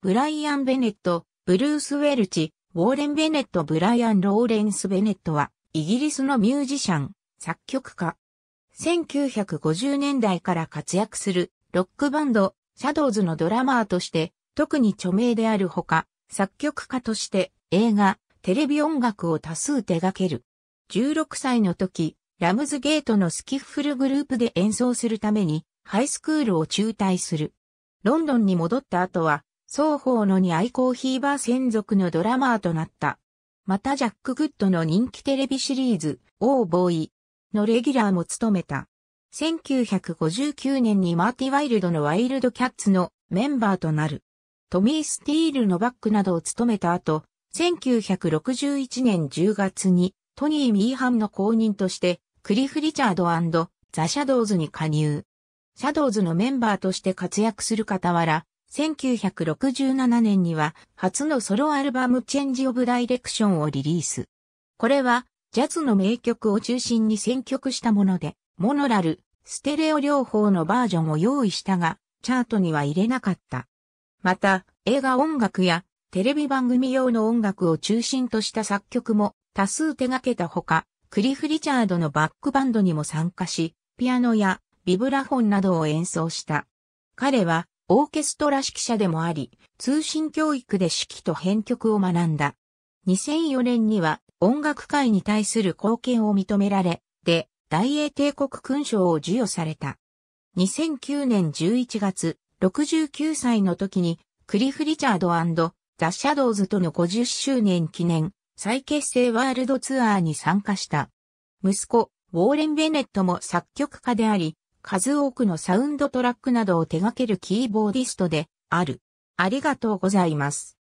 ブライアン・ベネット、ブルース・ウェルチ、ウォーレン・ベネット・ブライアン・ローレンス・ベネットは、イギリスのミュージシャン、作曲家。1950年代から活躍する、ロックバンド、シャドウズのドラマーとして、特に著名であるほか、作曲家として、映画、テレビ音楽を多数手掛ける。16歳の時、ラムズゲートのスキッフルグループで演奏するために、ハイスクールを中退する。ロンドンに戻った後は、双方のにアイコーヒーバー専属のドラマーとなった。またジャック・グッドの人気テレビシリーズ、オー・ボーイのレギュラーも務めた。1959年にマーティ・ワイルドのワイルドキャッツのメンバーとなる。トミー・スティールのバックなどを務めた後、1961年10月にトニー・ミーハンの後任としてクリフ・リチャードザ・シャドウズに加入。シャドウズのメンバーとして活躍する傍ら、1967年には初のソロアルバムチェンジオブダイレクションをリリース。これはジャズの名曲を中心に選曲したもので、モノラル、ステレオ両方のバージョンを用意したが、チャートには入れなかった。また、映画音楽やテレビ番組用の音楽を中心とした作曲も多数手掛けたほか、クリフ・リチャードのバックバンドにも参加し、ピアノやビブラフォンなどを演奏した。彼はオーケストラ指揮者でもあり、通信教育で指揮と編曲を学んだ。2004年には音楽界に対する貢献を認められ、で、大英帝国勲章を授与された。2009年11月、69歳の時に、クリフ・リチャードザ・シャドウズとの50周年記念、再結成ワールドツアーに参加した。息子、ウォーレン・ベネットも作曲家であり、数多くのサウンドトラックなどを手掛けるキーボーディストである。ありがとうございます。